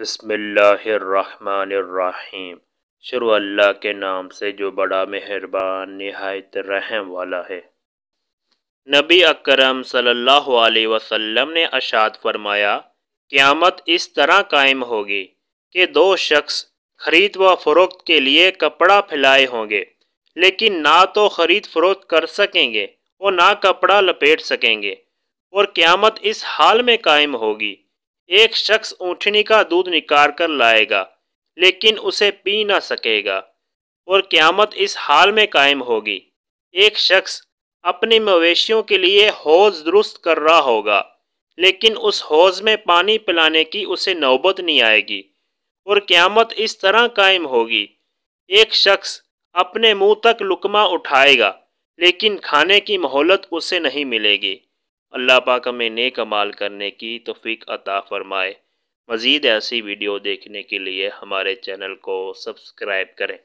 बसमीम शुरू अल्लाह के नाम से जो बड़ा मेहरबान नहायत रहम वाला है नबी अकरम सल्लल्लाहु अलैहि वसल्लम ने अशाद फरमाया क़यामत इस तरह कायम होगी कि दो शख्स खरीद व फरोख्त के लिए कपड़ा फैलाए होंगे लेकिन ना तो खरीद फरोख्त कर सकेंगे और ना कपड़ा लपेट सकेंगे और क़्यामत इस हाल में कायम होगी एक शख्स ऊँटनी का दूध निकाल कर लाएगा लेकिन उसे पी ना सकेगा और क़्यामत इस हाल में कायम होगी एक शख्स अपने मवेशियों के लिए हौज दुरुस्त कर रहा होगा लेकिन उस हौज में पानी पिलाने की उसे नौबत नहीं आएगी और क़्यामत इस तरह कायम होगी एक शख्स अपने मुंह तक लुकमा उठाएगा लेकिन खाने की मोहलत उसे नहीं मिलेगी अल्लाह पाक हमें नेक अमाल करने की तोफ़ी अता फ़रमाए मज़ीद ऐसी वीडियो देखने के लिए हमारे चैनल को सब्सक्राइब करें